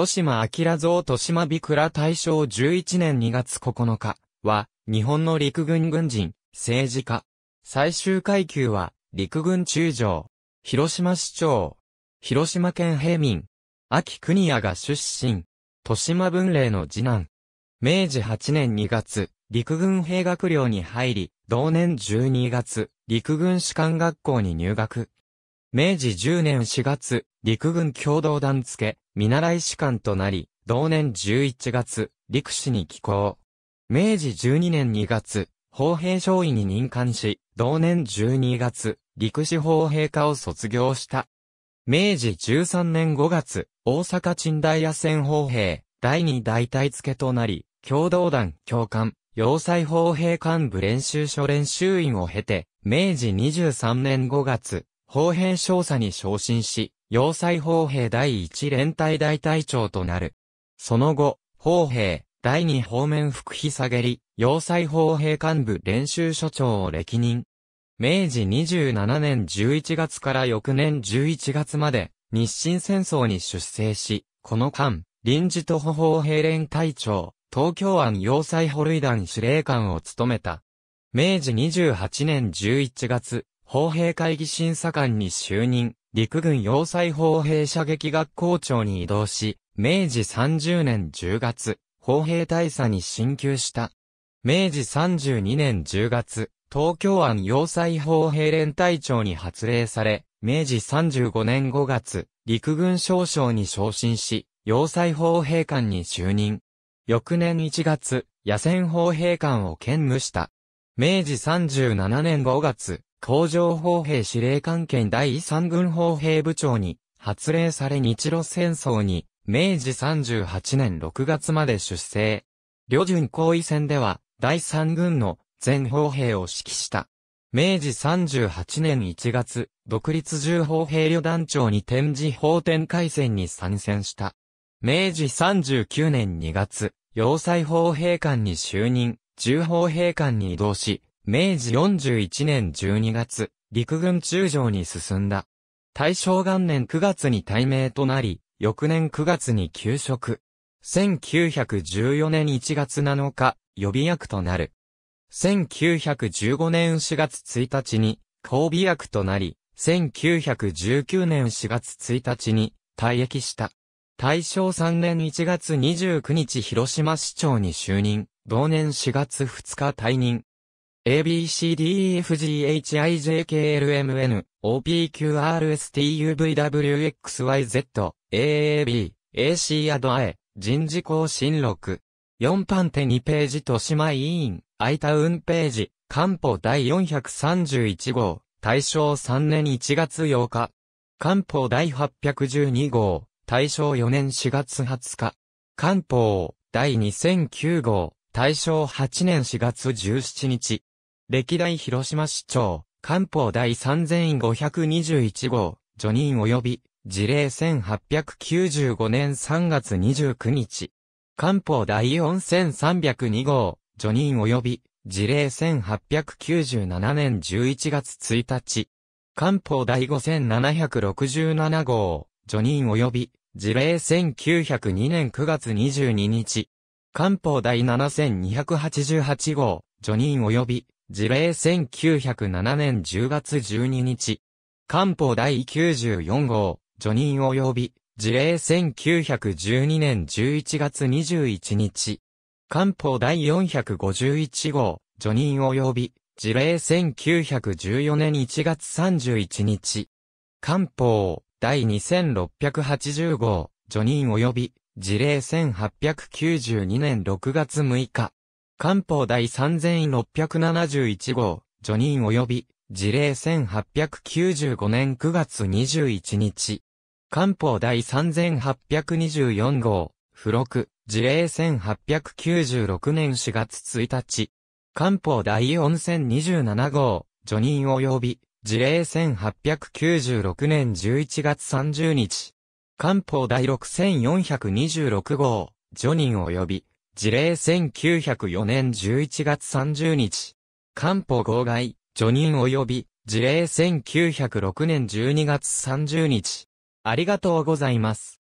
豊島明蔵豊島美倉大正11年2月9日は、日本の陸軍軍人、政治家。最終階級は、陸軍中将。広島市長。広島県平民。秋国屋が出身。豊島文霊の次男。明治8年2月、陸軍兵学寮に入り、同年12月、陸軍士官学校に入学。明治10年4月、陸軍共同団付、見習い士官となり、同年11月、陸士に寄港。明治12年2月、砲兵少尉に任官し、同年12月、陸士砲兵科を卒業した。明治13年5月、大阪鎮代野戦砲兵、第2大隊付となり、共同団教官、要塞砲兵幹部練習所練習員を経て、明治23年5月、砲兵少佐に昇進し、要塞砲兵第一連隊大隊長となる。その後、砲兵、第二方面副被下げり、要塞砲兵幹部練習所長を歴任。明治27年11月から翌年11月まで、日清戦争に出征し、この間、臨時徒歩砲兵連隊長、東京湾要塞保塁団司令官を務めた。明治28年11月、砲兵会議審査官に就任、陸軍要塞砲兵射撃学校長に移動し、明治30年10月、砲兵大佐に進級した。明治32年10月、東京湾要塞砲兵連隊長に発令され、明治35年5月、陸軍少将に昇進し、要塞砲兵官に就任。翌年1月、野戦砲兵官を兼務した。明治37年5月、工場砲兵司令官兼第3軍砲兵部長に発令され日露戦争に明治38年6月まで出征。旅順行為戦では第3軍の全砲兵を指揮した。明治38年1月、独立重砲兵旅団長に展示法展開戦に参戦した。明治39年2月、要塞砲兵官に就任、重砲兵官に移動し、明治41年12月、陸軍中将に進んだ。大正元年9月に退名となり、翌年9月に休職。1914年1月7日、予備役となる。1915年4月1日に、交備役となり、1919年4月1日に、退役した。大正3年1月29日広島市長に就任、同年4月2日退任。ABCDEFGHIJKLMN、OPQRSTUVWXYZ、AAB、AC アド I、人事更新録。4番手2ページ豊島委員、空た運ページ、官方第431号、大正3年1月8日。官方第812号、大正4年4月20日。官方第2009号、大正8年4月17日。歴代広島市長、官報第3521号、除任及び、事例1895年3月29日。官報第4302号、除任及び、事例1897年11月1日。官報第5767号、除任及び、事例1902年9月22日。官報第7288号、除任及び、事例1907年10月12日。官報第94号、除任及び、事例1912年11月21日。官報第451号、除任及び、事例1914年1月31日。官報第2680号、除任及び、事例1892年6月6日。官報第3671号、除ョ及び、事例1895年9月21日。官報第3824号、付録、事例1896年4月1日。官報第4027号、除ョ及び、事例1896年11月30日。官報第6426号、除ョ及び、事例1904年11月30日、官報号外、除任及び、事例1906年12月30日、ありがとうございます。